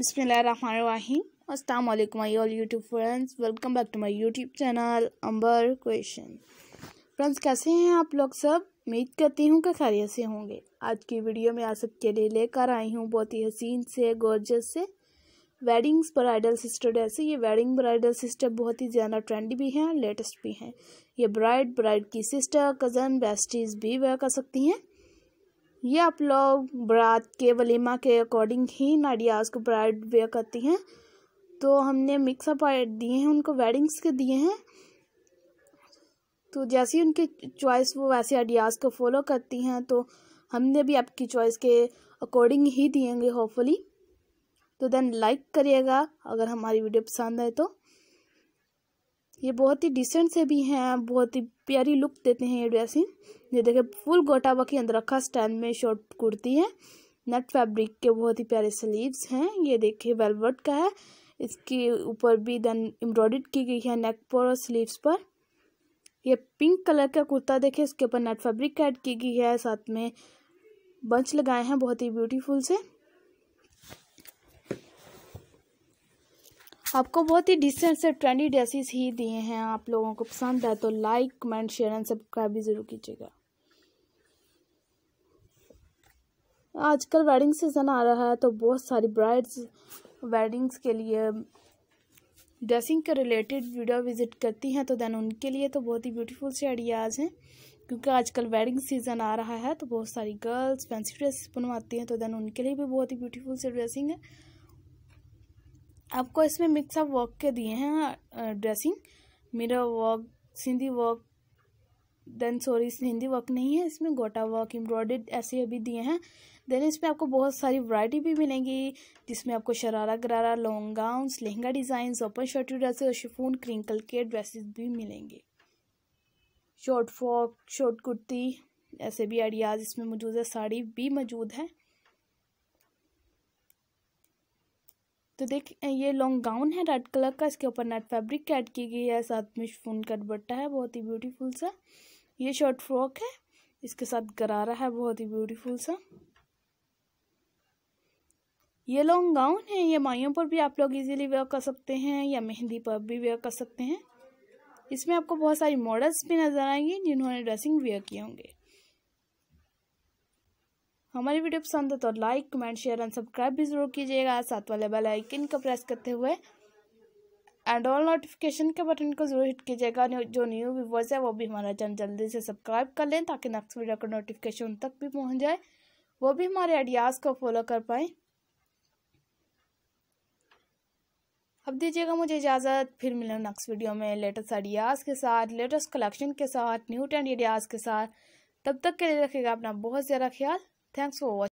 बिसमीम अल्लाम all YouTube friends welcome back to my YouTube channel अंबर क्वेश्चन फ्रेंड्स कैसे हैं आप लोग सब उम्मीद करती हूँ कि खैरियत से होंगे आज की वीडियो में आप सबके लिए लेकर आई हूँ बहुत ही हसीन से गोर्जस से वेडिंग्स ब्राइडल सिस्टर ड्रेस ये वेडिंग ब्राइडल सिस्टर बहुत ही ज़्यादा ट्रेंडी भी हैं लेटेस्ट भी हैं ये ब्राइड ब्राइड की सिस्टर कज़न बेस्टीज़ भी वेयर कर सकती हैं ये आप लोग बरात के वलीमा के अकॉर्डिंग ही नाडियाज़ को ब्राइड वेयर करती हैं तो हमने मिक्सअप दिए हैं उनको वेडिंग्स के दिए हैं तो ही उनकी चॉइस वो वैसे आइडियाज़ को फॉलो करती हैं तो हमने भी आपकी चॉइस के अकॉर्डिंग ही दिएंगे होपफुली तो देन लाइक करिएगा अगर हमारी वीडियो पसंद आए तो ये बहुत ही डिसेंट से भी हैं बहुत ही प्यारी लुक देते हैं ये ड्रेसिंग ये देखे फुल गोटावा की अंदर रखा स्टैंड में शॉर्ट कुर्ती है नेट फैब्रिक के बहुत ही प्यारे स्लीव्स हैं ये देखिए वेलवेट का है इसके ऊपर भी देन एम्ब्रॉयड की गई है नेक पर और स्लीव्स पर ये पिंक कलर का कुर्ता देखे इसके ऊपर नेट फैब्रिक ऐड की गई है साथ में बंच लगाए हैं बहुत ही ब्यूटीफुल से आपको बहुत ही डिसेंट से ट्रेंडी ड्रेसेस ही दिए हैं आप लोगों को पसंद है तो like comment share and subscribe भी ज़रूर कीजिएगा आजकल वेडिंग सीज़न आ रहा है तो बहुत सारी ब्राइड्स वेडिंग्स के लिए ड्रेसिंग के रिलेटेड वीडियो विजिट करती हैं तो देन उनके लिए तो बहुत ही ब्यूटीफुल से आइडियाज़ हैं क्योंकि आजकल वेडिंग सीज़न आ रहा है तो बहुत सारी गर्ल्स फैंसी ड्रेस बनवाती हैं तो देन उनके लिए भी बहुत ही ब्यूटीफुल से ड्रेसिंग है आपको इसमें मिक्स अप वर्क के दिए हैं dressing mirror work Sindhi work then sorry Hindi work नहीं है इसमें गोटा वर्क एम्ब्रॉयड ऐसे अभी दिए हैं देन इसमें आपको बहुत सारी वरायटी भी मिलेंगी जिसमें आपको sharara gharara long gown lehenga design open shirt dresses और शिफून क्रिंकल के ड्रेसेस भी मिलेंगे शॉर्ट फ्रॉक शॉर्ट कुर्ती ऐसे भी आइडियाज़ इसमें मौजूद है साड़ी भी मौजूद है तो देख ये लॉन्ग गाउन है रेड कलर का इसके ऊपर नेट फैब्रिक कैड की गई है साथ में शिफोन का दुपट्टा है बहुत ही ब्यूटीफुल सा ये शॉर्ट फ्रॉक है इसके साथ गरारा है बहुत ही ब्यूटीफुल सा ये लॉन्ग गाउन है ये माइयों पर भी आप लोग इजीली वेयर कर सकते हैं या मेहंदी पर भी वेयर कर सकते हैं इसमें आपको बहुत सारी मॉडल्स भी नज़र आएंगी जिन्होंने ड्रेसिंग वेयर किए होंगे हमारी वीडियो पसंद है तो like comment share and subscribe भी जरूर कीजिएगा साथ वाले बेल आइकन को प्रेस करते हुए एंड ऑल नोटिफिकेशन के बटन को जरूर हिट कीजिएगा जो न्यू व्यूवर्स है वो भी हमारा चैनल जल्दी से सब्सक्राइब कर लें ताकि नेक्स्ट वीडियो का नोटिफिकेशन उन तक भी पहुंच जाए वो भी हमारे आइडियाज़ को फॉलो कर पाएँ अब दीजिएगा मुझे इजाज़त फिर मिले नेक्स्ट वीडियो में लेटेस्ट आइडियाज़ के साथ लेटेस्ट कलेक्शन के साथ न्यू ट्रेंड आइडियाज़ के साथ तब तक के लिए रखेगा अपना बहुत ज़्यादा ख्याल 先做我。